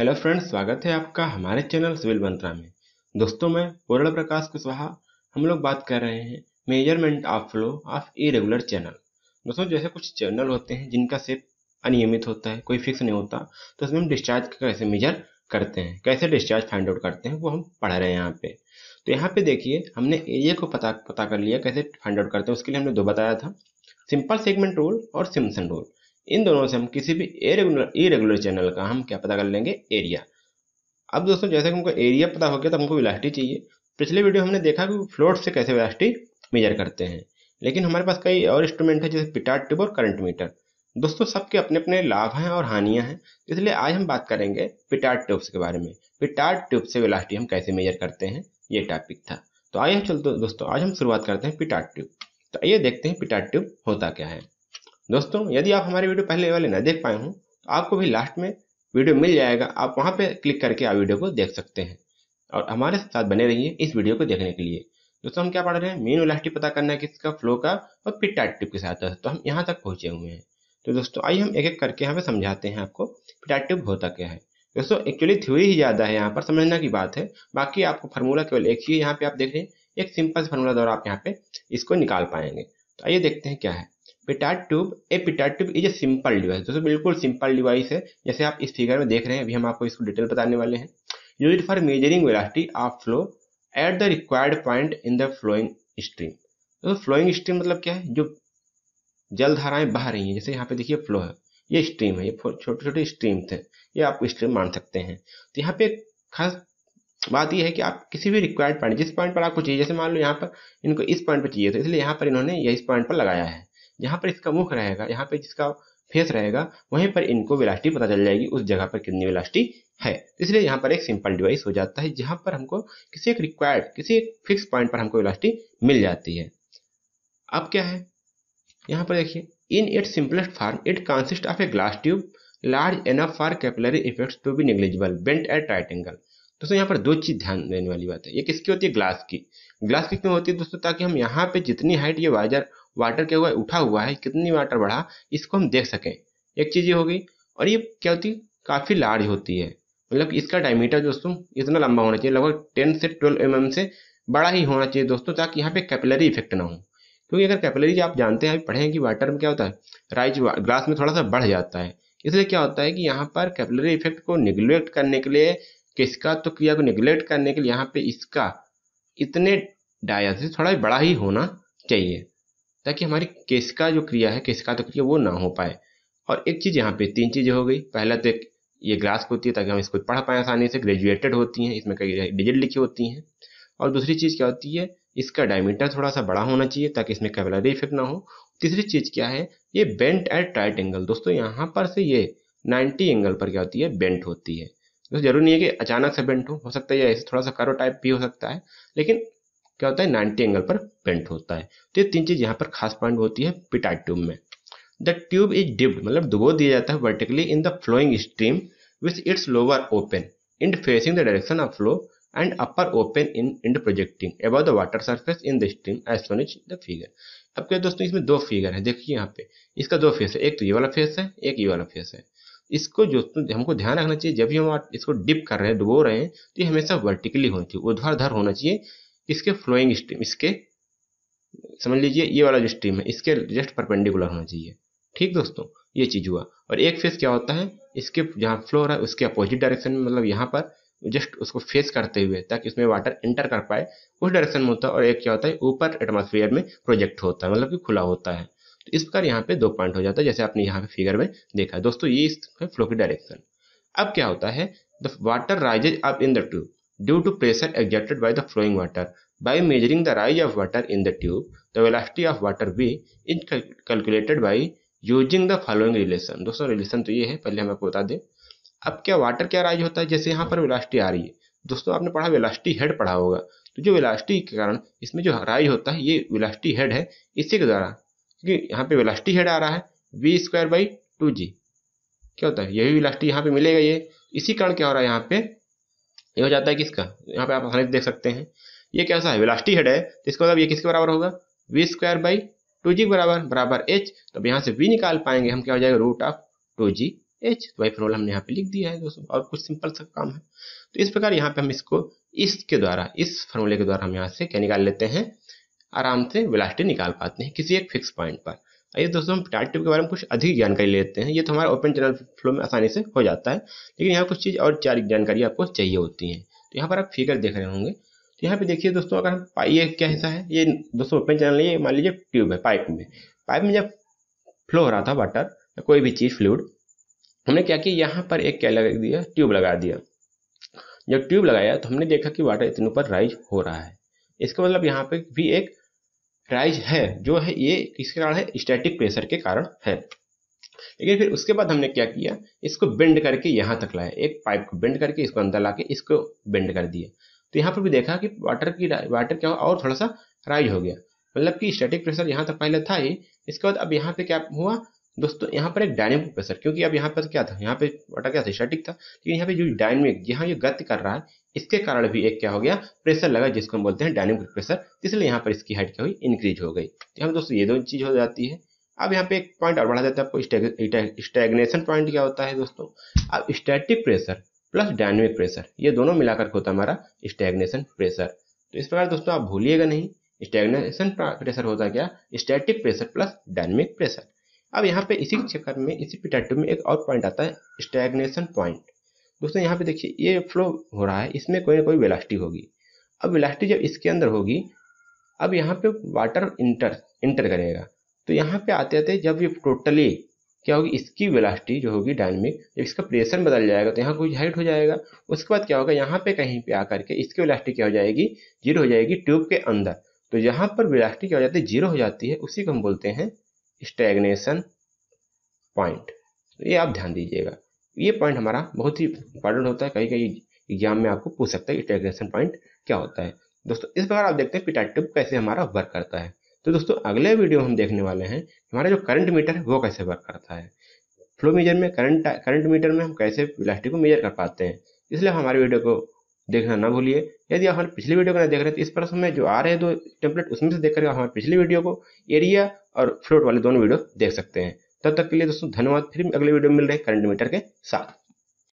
Hello friends स्वागत है आपका हमारे चैनल सिविल मंत्रा में दोस्तों मैं पूर्ण प्रकाश कुशवाहा हम लोग बात कर रहे हैं measurement of flow of irregular channel दोस्तों जैसे कुछ चैनल होते हैं जिनका सेप अनियमित होता है कोई फिक्स नहीं होता तो उसमें हम डिस्चार्ज कैसे मेजर करते हैं कैसे डिस्चार्ज फाइंड आउट करते हैं वो हम पढ़ रहे हैं यहाँ पे तो यहाँ पे देखिए हमने एरिया को पता पता कर लिया कैसे फाइंड आउट करते हैं उसके लिए हमने दो बताया था सिंपल सेगमेंट रूल और सिम्सन रूल इन दोनों से हम किसी भी इरेगुलर इरेगुलर चैनल का हम क्या पता कर लेंगे एरिया अब दोस्तों जैसे कि हमको एरिया पता हो गया तो हमको विलास्टी चाहिए पिछले वीडियो हमने देखा कि फ्लोट से कैसे विलास्टी मेजर करते हैं लेकिन हमारे पास कई और इंस्ट्रूमेंट है जैसे पिटार ट्यूब और करंट मीटर दोस्तों सबके अपने अपने लाभ हैं और हानियां हैं इसलिए आज हम बात करेंगे पिटार ट्यूब्स के बारे में पिटार ट्यूब से विलास्टी हम कैसे मेजर करते हैं ये टॉपिक था तो आइए हम चलते दोस्तों आज हम शुरुआत करते हैं पिटार ट्यूब तो आइए देखते हैं पिटार ट्यूब होता क्या है दोस्तों यदि आप हमारे वीडियो पहले वाले ना देख पाए हों तो आपको भी लास्ट में वीडियो मिल जाएगा आप वहाँ पर क्लिक करके आप वीडियो को देख सकते हैं और हमारे साथ बने रहिए इस वीडियो को देखने के लिए दोस्तों हम क्या पढ़ रहे हैं मीन वेलासिटी पता करना है किसका फ्लो का और फिर टाइट टिप के साथ तो हम यहाँ तक पहुँचे हुए हैं तो दोस्तों आइए हम एक एक करके यहाँ पे समझाते हैं आपको फिटाइट टिप होता क्या है दोस्तों एक्चुअली थ्योरी ही ज़्यादा है यहाँ पर समझना की बात है बाकी आपको फार्मूला केवल एक ही यहाँ पे आप देख रहे हैं एक सिंपल फार्मूला द्वारा आप यहाँ पे इसको निकाल पाएंगे तो आइए देखते हैं क्या है Pitot tube a Pitot tube is a simple device दोस्तों बिल्कुल सिंपल डिवाइस है जैसे आप इस फिगर में देख रहे हैं अभी हम आपको इसको डिटेल बताने वाले हैं use for measuring velocity of flow at the required point in the flowing stream दोस्तों फ्लोइंग स्ट्रीम मतलब क्या है जो जल धाराएं बह रही हैं जैसे यहाँ पे देखिए फ्लो है ये स्ट्रीम है ये छोटे छोटे स्ट्रीम थे ये आप स्ट्रीम मान सकते हैं तो यहाँ पे खास बात यह है कि आप किसी भी रिक्वायर्ड पॉइंट जिस पॉइंट पर आपको चाहिए जैसे मान लो यहाँ पर इनको इस पॉइंट पर चाहिए तो इसलिए यहाँ पर इन्होंने ये इस पॉइंट पर लगाया है जहाँ पर इसका मुख रहेगा यहाँ पे जिसका फेस रहेगा वहीं पर इनको विलास्टी पता चल जाएगी उस जगह पर कितनी विलास्टी है इसलिए यहाँ पर एक सिंपल डिवाइस हो जाता है जहाँ पर हमको किसी एक रिक्वायर्ड किसी एक फिक्स पॉइंट पर हमको विलास्टी मिल जाती है अब क्या है यहाँ पर देखिए in it simplest form it consist of a glass tube large enough for capillary effects to be negligible bent at right angle दोस्तों यहाँ पर दो चीज़ ध्यान देने वाली बात है ये किसकी होती है ग्लास की ग्लास की क्यों होती है दोस्तों ताकि हम यहाँ पे जितनी हाइट ये वायर वाटर क्या हुआ उठा हुआ है कितनी वाटर बढ़ा इसको हम देख सकें एक चीज़ ये होगी और ये क्या होती है काफ़ी लार्ज होती है मतलब इसका डायमीटर दोस्तों इतना लंबा होना चाहिए लगभग टेन से ट्वेल्व एम mm से बड़ा ही होना चाहिए दोस्तों ताकि यहाँ पे कैपिलरी इफेक्ट ना हो क्योंकि अगर कैपिलरी आप जानते हैं पढ़े हैं कि वाटर में क्या होता है राइज ग्लास में थोड़ा सा बढ़ जाता है इसलिए क्या होता है कि यहाँ पर कैपिलरी इफेक्ट को निगलेक्ट करने के लिए किसका तो क्रिया को निगलेक्ट करने के लिए यहाँ पे इसका इतने डाया से थोड़ा बड़ा ही होना चाहिए ताकि हमारी का जो क्रिया है का तो क्रिया वो ना हो पाए और एक चीज़ यहाँ पे तीन चीज़ें हो गई पहला तो एक ये ग्रास्क होती है ताकि हम इसको पढ़ पाएँ आसानी से ग्रेजुएटेड होती हैं इसमें कई डिजिट लिखी होती हैं और दूसरी चीज़ क्या होती है इसका डायमीटर थोड़ा सा बड़ा होना चाहिए ताकि इसमें कैबलरी इफेक्ट ना हो तीसरी चीज़ क्या है ये बेंट एट टाइट एंगल दोस्तों यहाँ पर से ये नाइन्टी एंगल पर क्या होती है बेंट होती है दोस्तों जरूरी नहीं है कि अचानक से बेंट हो हो सकता है या ऐसे थोड़ा सा करो टाइप भी हो सकता है लेकिन क्या होता है नाइन्टी एंगल पर पेंट होता है तो ये तीन चीज़ यहाँ पर खास पॉइंट होती है पिटाइट ट्यूब में द ट्यूब इज डिप्ड मतलब डुबो दिया जाता है vertically in the flowing stream with its lower open end facing the direction of flow and upper open in end projecting above the water surface in the stream as shown is the figure अब क्या दोस्तों इसमें दो figure है देखिए यहाँ पे इसका दो फेस है एक तो ये वाला फेस है एक ये वाला फेस है इसको जो हमको ध्यान रखना चाहिए जब भी हम इसको डिप कर रहे हैं डुबो रहे हैं तो ये हमेशा वर्टिकली होना चाहिए धार होना चाहिए इसके फ्लोइंग स्ट्रीम इसके समझ लीजिए ये वाला जो स्ट्रीम है इसके जस्ट परपेंडिकुलर होना चाहिए ठीक दोस्तों ये चीज़ हुआ और एक फेस क्या होता है इसके जहाँ फ्लो रहा है उसके अपोजिट डायरेक्शन में मतलब यहाँ पर जस्ट उसको फेस करते हुए ताकि उसमें वाटर एंटर कर पाए उस डायरेक्शन में होता है और एक क्या होता है ऊपर एटमोसफियर में प्रोजेक्ट होता है मतलब कि खुला होता है तो इस प्रकार यहाँ पे दो पॉइंट हो जाता है जैसे आपने यहाँ पे फिगर में देखा है दोस्तों ये फ्लो की डायरेक्शन अब क्या होता है the water rises up in the tube due to pressure exerted by the flowing water. By measuring the rise of water in the tube, the velocity of water V is calculated by using the following relation दोस्तों relation तो ये है पहले हम आपको बता दें अब क्या वाटर क्या राइज होता है जैसे यहाँ पर वेलास्टी आ रही है दोस्तों आपने पढ़ा वेलास्टी हेड पढ़ा होगा तो जो वेलास्टी के कारण इसमें जो राइज होता है ये वेलास्टी हेड है इसी के द्वारा क्योंकि यहाँ पे वेलास्टी हेड आ रहा है V square by two g क्या होता है यही वेलास्टी यहाँ पे मिलेगा ये इसी कारण क्या हो रहा है यहाँ पे ये हो जाता है किसका यहाँ पे आप आसानी से देख सकते हैं ये कैसा है विलास्टी हेड है तो इसका मतलब ये किसके बराबर होगा V square by two g बराबर बराबर एच तो अब यहाँ से वी निकाल पाएंगे हम क्या हो जाएगा root of two g h तो वही फॉर्मूला हमने यहाँ पे लिख दिया है दोस्तों और कुछ सिंपल सा काम है तो इस प्रकार यहाँ पे हम इसको इसके द्वारा इस फॉर्मूले के द्वारा हम यहाँ से क्या निकाल लेते हैं आराम से विलास्टी निकाल पाते हैं किसी एक फिक्स पॉइंट पर आइए दोस्तों हम टाइट टिप के बारे में कुछ अधिक जानकारी लेते हैं ये तो हमारा ओपन चैनल फ्लो में आसानी से हो जाता है लेकिन यहाँ कुछ चीज़ और चार जानकारी आपको चाहिए होती है तो यहाँ पर आप फिगर देख रहे होंगे तो यहाँ पे देखिए दोस्तों अगर हम पाइए क्या हिस्सा है ये दोस्तों ओपन चैनल नहीं है मान लीजिए ट्यूब है पाइप में पाइप में जब फ्लो हो रहा था वाटर या कोई भी चीज़ फ्लूड हमने क्या किया यहाँ पर एक क्या लगा दिया ट्यूब लगा दिया जब ट्यूब लगाया तो हमने देखा कि वाटर इतने ऊपर राइज हो रहा है इसका मतलब यहाँ पे भी एक राइज है जो है ये किसके कारण है स्टैटिक प्रेशर के कारण है लेकिन फिर उसके बाद हमने क्या किया इसको बेंड करके यहाँ तक लाया एक पाइप को बेंड करके इसको अंदर ला के इसको बेंड कर दिया तो यहाँ पर भी देखा कि वाटर की वाटर क्या हुआ और थोड़ा सा राइज हो गया मतलब कि स्टैटिक प्रेशर यहाँ तक पहले था ही इसके बाद अब यहाँ पे क्या हुआ दोस्तों यहाँ पर एक डायनेमिक प्रेशर क्योंकि अब यहाँ पर क्या था यहाँ पे वाटर क्या था स्टैटिक था लेकिन यहाँ पे जो डायनेमिक यहाँ ये गति कर रहा है इसके कारण भी एक क्या हो गया प्रेशर लगा जिसको हम बोलते हैं डायनेमिक प्रेशर इसलिए यहाँ पर इसकी हाइट क्या हुई इंक्रीज हो गई तो यहाँ दोस्तों ये दो चीज़ हो जाती है अब यहाँ पे एक पॉइंट और बढ़ा जाता है आपको स्टेगनेशन पॉइंट क्या होता है दोस्तों अब static pressure plus dynamic pressure ये दोनों मिलाकर होता है हमारा स्टेगनेशन प्रेशर तो इस प्रकार दोस्तों आप भूलिएगा नहीं स्टेगनेशन प्रेशर होता क्या static pressure plus dynamic pressure अब यहाँ पे इसी चक्कर में इसी पिटाटो में एक और पॉइंट आता है स्टेग्नेशन पॉइंट दोस्तों यहाँ पे देखिए ये फ्लो हो रहा है इसमें कोई ना कोई वेलास्टी होगी अब वेलास्टी जब इसके अंदर होगी अब यहाँ पे वाटर इंटर इंटर करेगा तो यहाँ पे आते आते जब ये टोटली क्या होगी इसकी वेलास्टी जो होगी डायनमिक जब इसका प्रेशर बदल जाएगा तो यहाँ कुछ हाइट हो जाएगा उसके बाद क्या होगा यहाँ पे कहीं पे आकर के इसकी वेलास्टी क्या हो जाएगी जीरो हो जाएगी ट्यूब के अंदर तो यहाँ पर वेलास्टी क्या हो जाती है जीरो हो जाती है उसी को हम बोलते हैं स्टैग्नेशन पॉइंट तो ये आप ध्यान दीजिएगा ये पॉइंट हमारा बहुत ही इंपॉर्टेंट होता है कहीं कहीं एग्जाम में आपको पूछ सकता है स्टैग्नेशन पॉइंट क्या होता है दोस्तों इस प्रकार आप देखते हैं ट्यूब कैसे हमारा वर्क करता है तो दोस्तों अगले वीडियो हम देखने वाले हैं हमारा जो करंट मीटर है वो कैसे वर्क करता है फ्लो मीटर में करंट करंट मीटर में हम कैसे प्लास्टिक को मेजर कर पाते हैं इसलिए हमारे वीडियो को देखना ना भूलिए यदि आप हमारे पिछली वीडियो को नहीं देख रहे तो इस प्रश्न में जो आ रहे हैं दो टेम्पलेट उसमें से देख करके हमारे पिछली वीडियो को एरिया और फ्लोट वाले दोनों वीडियो देख सकते हैं तब तक के लिए दोस्तों धन्यवाद फिर अगले वीडियो में मिल रहे करंट मीटर के साथ